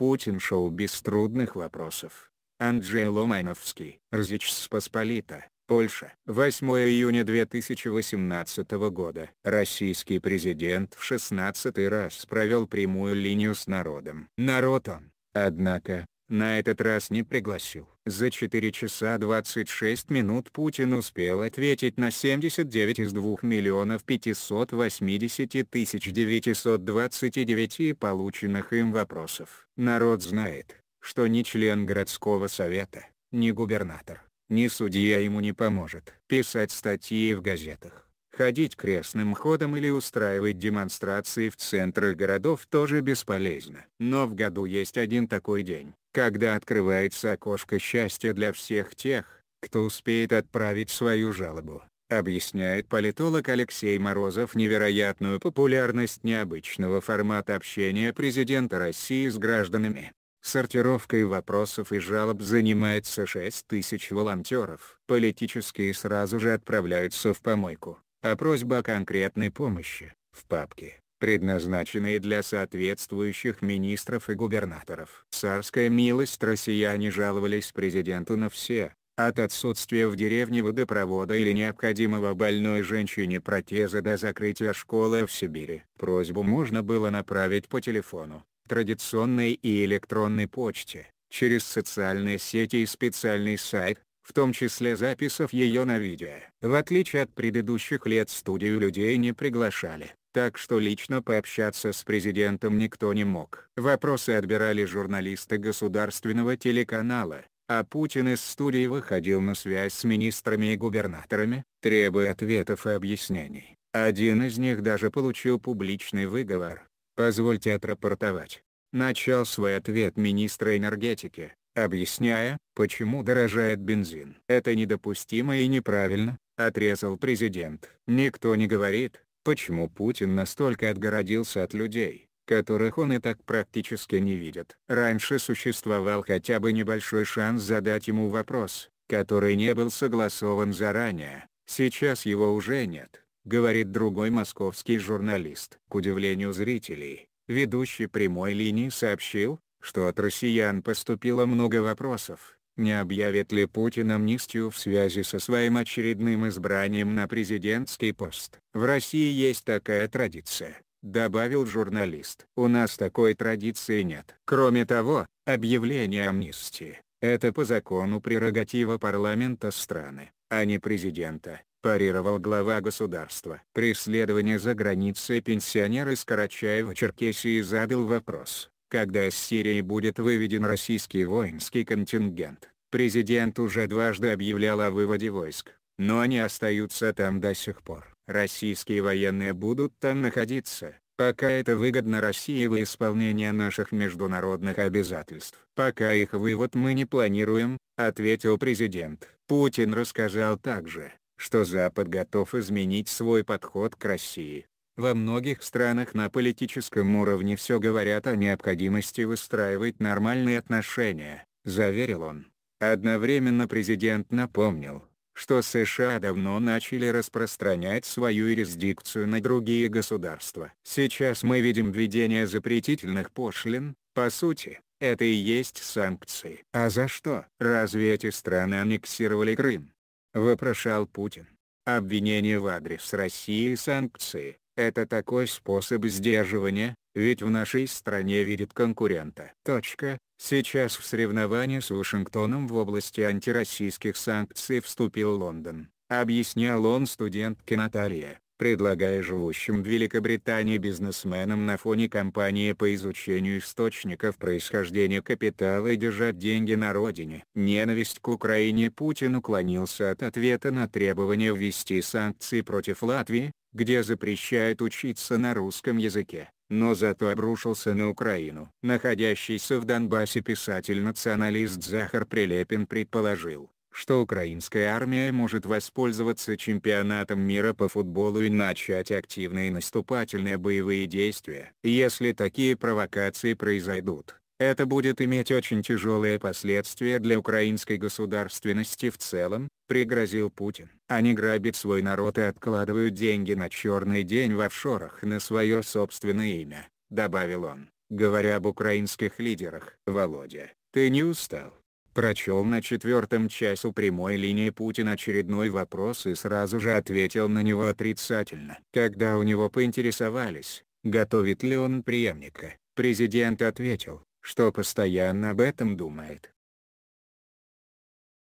Путин шел без трудных вопросов. Анджей Ломановский, Рзич с Посполита, Польша. 8 июня 2018 года. Российский президент в 16 раз провел прямую линию с народом. Народ он. Однако, на этот раз не пригласил. За 4 часа 26 минут Путин успел ответить на 79 из 2 миллионов 580 тысяч 929 полученных им вопросов. Народ знает, что ни член городского совета, ни губернатор, ни судья ему не поможет. Писать статьи в газетах, ходить крестным ходом или устраивать демонстрации в центрах городов тоже бесполезно. Но в году есть один такой день, когда открывается окошко счастья для всех тех, кто успеет отправить свою жалобу, объясняет политолог Алексей Морозов невероятную популярность необычного формата общения президента России с гражданами. Сортировкой вопросов и жалоб занимается 6 тысяч волонтеров. Политические сразу же отправляются в помойку, а просьба о конкретной помощи – в папке предназначенные для соответствующих министров и губернаторов. Царская милость россияне жаловались президенту на все, от отсутствия в деревне водопровода или необходимого больной женщине протеза до закрытия школы в Сибири. Просьбу можно было направить по телефону, традиционной и электронной почте, через социальные сети и специальный сайт, в том числе записав ее на видео. В отличие от предыдущих лет студию людей не приглашали так что лично пообщаться с президентом никто не мог. Вопросы отбирали журналисты государственного телеканала, а Путин из студии выходил на связь с министрами и губернаторами, требуя ответов и объяснений. Один из них даже получил публичный выговор. «Позвольте отрапортовать». Начал свой ответ министра энергетики, объясняя, почему дорожает бензин. «Это недопустимо и неправильно», — отрезал президент. «Никто не говорит, Почему Путин настолько отгородился от людей, которых он и так практически не видит? Раньше существовал хотя бы небольшой шанс задать ему вопрос, который не был согласован заранее, сейчас его уже нет, говорит другой московский журналист. К удивлению зрителей, ведущий прямой линии сообщил, что от россиян поступило много вопросов, не объявит ли Путин амнистию в связи со своим очередным избранием на президентский пост. В России есть такая традиция, добавил журналист. У нас такой традиции нет. Кроме того, объявление амнистии – это по закону прерогатива парламента страны, а не президента парировал глава государства. Преследование за границей пенсионера из Карачаева-Черкесии задал вопрос, когда из Сирии будет выведен российский воинский контингент. Президент уже дважды объявлял о выводе войск, но они остаются там до сих пор. Российские военные будут там находиться, пока это выгодно России в исполнение наших международных обязательств. Пока их вывод мы не планируем, ответил президент. Путин рассказал также, что Запад готов изменить свой подход к России. Во многих странах на политическом уровне все говорят о необходимости выстраивать нормальные отношения, заверил он. Одновременно президент напомнил, что США давно начали распространять свою юрисдикцию на другие государства. Сейчас мы видим введение запретительных пошлин, по сути, это и есть санкции. А за что? Разве эти страны аннексировали Крым? Вопрошал Путин. Обвинение в адрес России и санкции – это такой способ сдерживания, ведь в нашей стране видит конкурента. Точка. Сейчас в соревновании с Вашингтоном в области антироссийских санкций вступил Лондон, объяснял он студентке Наталье, предлагая живущим в Великобритании бизнесменам на фоне кампании по изучению источников происхождения капитала и держать деньги на родине. Ненависть к Украине Путин уклонился от ответа на требование ввести санкции против Латвии, где запрещают учиться на русском языке но зато обрушился на Украину. Находящийся в Донбассе писатель-националист Захар Прилепин предположил, что украинская армия может воспользоваться чемпионатом мира по футболу и начать активные наступательные боевые действия. Если такие провокации произойдут, это будет иметь очень тяжелые последствия для украинской государственности в целом, пригрозил Путин. Они грабят свой народ и откладывают деньги на черный день в офшорах на свое собственное имя, добавил он, говоря об украинских лидерах. Володя, ты не устал? Прочел на четвертом часу прямой линии Путин очередной вопрос и сразу же ответил на него отрицательно. Когда у него поинтересовались, готовит ли он преемника, президент ответил, что постоянно об этом думает.